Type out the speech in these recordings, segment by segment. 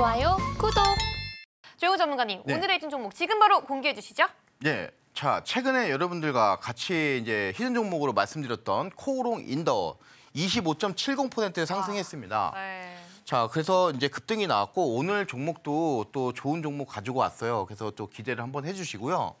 좋아요, 구독. 조영우 전문가님, 네. 오늘의 진 종목 지금 바로 공개해 주시죠. 예. 자, 최근에 여러분들과 같이 이제 히든 종목으로 말씀드렸던 코오롱 인더 25.70% 상승했습니다. 아, 네. 자, 그래서 이제 급등이 나왔고 오늘 종목도 또 좋은 종목 가지고 왔어요. 그래서 또 기대를 한번 해주시고요.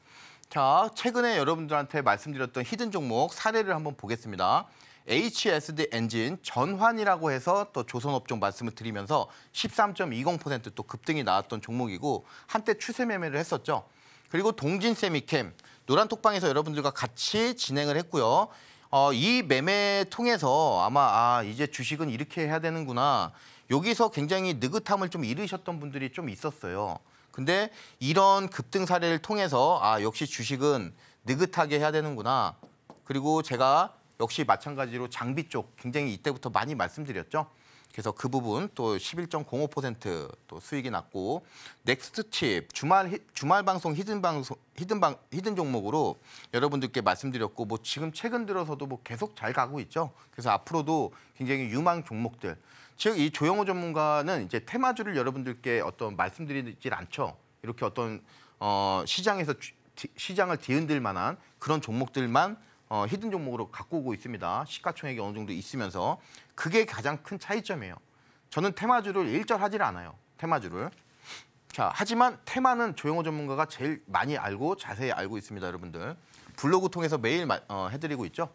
자, 최근에 여러분들한테 말씀드렸던 히든 종목 사례를 한번 보겠습니다. HSD 엔진 전환이라고 해서 또 조선업종 말씀을 드리면서 13.20%또 급등이 나왔던 종목이고 한때 추세 매매를 했었죠. 그리고 동진 세미캠 노란톡방에서 여러분들과 같이 진행을 했고요. 어, 이 매매 통해서 아마 아 이제 주식은 이렇게 해야 되는구나. 여기서 굉장히 느긋함을 좀 잃으셨던 분들이 좀 있었어요. 근데 이런 급등 사례를 통해서 아 역시 주식은 느긋하게 해야 되는구나. 그리고 제가 역시 마찬가지로 장비 쪽 굉장히 이때부터 많이 말씀드렸죠. 그래서 그 부분 또 11.05%또 수익이 났고 넥스트 칩 주말 주말 방송 히든 방송 히든 방 히든 종목으로 여러분들께 말씀드렸고 뭐 지금 최근 들어서도 뭐 계속 잘 가고 있죠. 그래서 앞으로도 굉장히 유망 종목들 즉 이 조영호 전문가는 이제 테마주를 여러분들께 어떤 말씀드리질 않죠. 이렇게 어떤 어 시장에서 시장을 뒤흔들 만한 그런 종목들만 어, 히든 종목으로 갖고 오고 있습니다. 시가총액이 어느 정도 있으면서 그게 가장 큰 차이점이에요. 저는 테마주를 일절하지 않아요. 테마주를. 자, 하지만 테마는 조영호 전문가가 제일 많이 알고 자세히 알고 있습니다, 여러분들. 블로그 통해서 매일 어, 해드리고 있죠.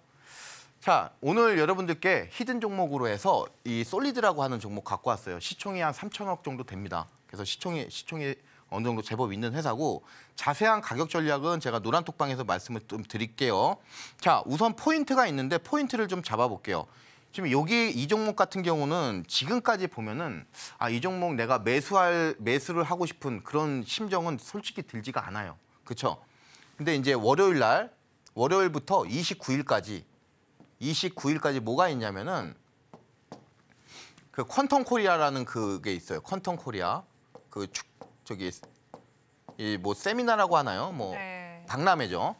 자, 오늘 여러분들께 히든 종목으로 해서 이 솔리드라고 하는 종목 갖고 왔어요. 시총이 한 3천억 정도 됩니다. 그래서 시총이 시총이 어느 정도 제법 있는 회사고 자세한 가격 전략은 제가 노란톡방에서 말씀을 좀 드릴게요. 자, 우선 포인트가 있는데 포인트를 좀 잡아볼게요. 지금 여기 이 종목 같은 경우는 지금까지 보면은 아, 이 종목 내가 매수할 매수를 하고 싶은 그런 심정은 솔직히 들지가 않아요. 그렇죠? 근데 이제 월요일 날 월요일부터 29일까지 29일까지 뭐가 있냐면은 그 퀀텀 코리아라는 그게 있어요. 퀀텀 코리아. 그 축, 저기 이뭐 세미나라고 하나요? 뭐 네. 박람회죠.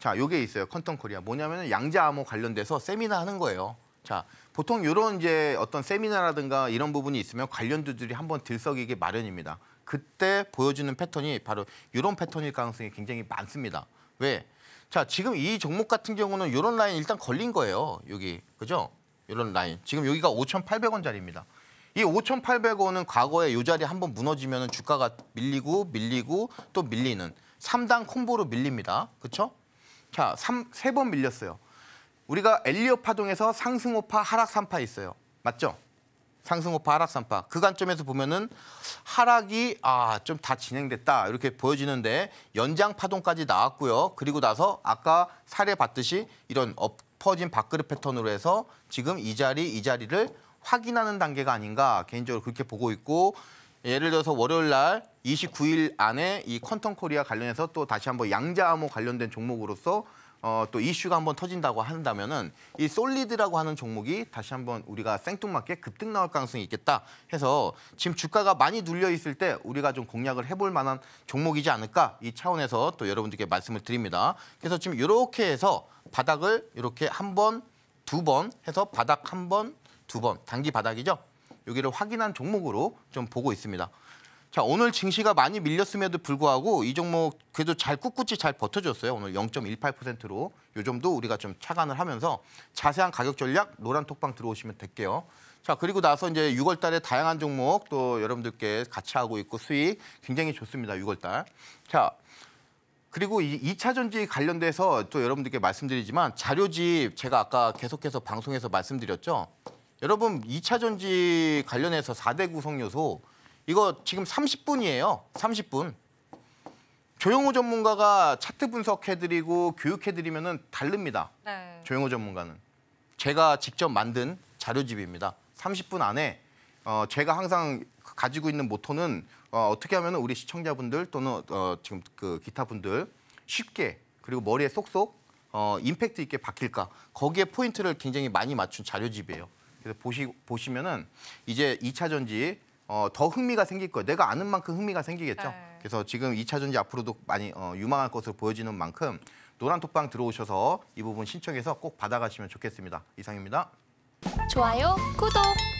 자, 요게 있어요. 컨턴 코리아. 뭐냐면은 양자 암호 관련돼서 세미나 하는 거예요. 자, 보통 요런 이제 어떤 세미나라든가 이런 부분이 있으면 관련주들이 한번 들썩이게 마련입니다. 그때 보여주는 패턴이 바로 요런 패턴일 가능성이 굉장히 많습니다. 왜? 자, 지금 이 종목 같은 경우는 요런 라인 일단 걸린 거예요. 여기. 그죠? 요런 라인. 지금 여기가 5,800원짜리입니다. 이 5,800원은 과거에 이 자리 한 번 무너지면 주가가 밀리고 밀리고 또 밀리는 3단 콤보로 밀립니다. 그렇죠? 자, 3, 세번 밀렸어요. 우리가 엘리오 파동에서 상승호파, 하락산파 있어요. 맞죠? 상승호파, 하락산파. 그 관점에서 보면은 하락이 아, 좀 다 진행됐다. 이렇게 보여지는데 연장 파동까지 나왔고요. 그리고 나서 아까 사례 봤듯이 이런 엎어진 밥그릇 패턴으로 해서 지금 이 자리, 이 자리를 확인하는 단계가 아닌가 개인적으로 그렇게 보고 있고 예를 들어서 월요일 날 29일 안에 이 퀀텀 코리아 관련해서 또 다시 한번 양자암호 관련된 종목으로서 어, 또 이슈가 한번 터진다고 한다면은 이 솔리드라고 하는 종목이 다시 한번 우리가 생뚱맞게 급등 나올 가능성이 있겠다 해서 지금 주가가 많이 눌려 있을 때 우리가 좀 공략을 해볼 만한 종목이지 않을까 이 차원에서 또 여러분들께 말씀을 드립니다. 그래서 지금 이렇게 해서 바닥을 이렇게 한 번, 두 번 해서 바닥 한 번, 두번 단기 바닥이죠. 여기를 확인한 종목으로 좀 보고 있습니다. 자, 오늘 증시가 많이 밀렸음에도 불구하고 이 종목 그래도 잘 꿋꿋이 잘 버텨줬어요. 오늘 0.18%로 요 점도 우리가 좀착안을 하면서 자세한 가격 전략 노란 톡방 들어오시면 될게요. 자, 그리고 나서 이제 6월 달에 다양한 종목 또 여러분들께 같이 하고 있고 수익 굉장히 좋습니다. 6월 달. 자, 그리고 이차 2 전지 관련돼서 또 여러분들께 말씀드리지만 자료집 제가 아까 계속해서 방송에서 말씀드렸죠. 여러분 2차 전지 관련해서 4대 구성 요소 이거 지금 30분이에요. 30분. 조영호 전문가가 차트 분석해드리고 교육해드리면 은 다릅니다. 네. 조영호 전문가는. 제가 직접 만든 자료집입니다. 30분 안에 어, 제가 항상 가지고 있는 모토는 어, 어떻게 하면 우리 시청자분들 또는 어, 지금 그 기타 분들 쉽게 그리고 머리에 쏙쏙 어, 임팩트 있게 박힐까 거기에 포인트를 굉장히 많이 맞춘 자료집이에요. 그래서 보시, 보시면은 이제 2차 전지 어, 더 흥미가 생길 거예요. 내가 아는 만큼 흥미가 생기겠죠. 네. 그래서 지금 2차 전지 앞으로도 많이 어, 유망할 것으로 보여지는 만큼 노란 톡방 들어오셔서 이 부분 신청해서 꼭 받아가시면 좋겠습니다. 이상입니다. 좋아요, 구독.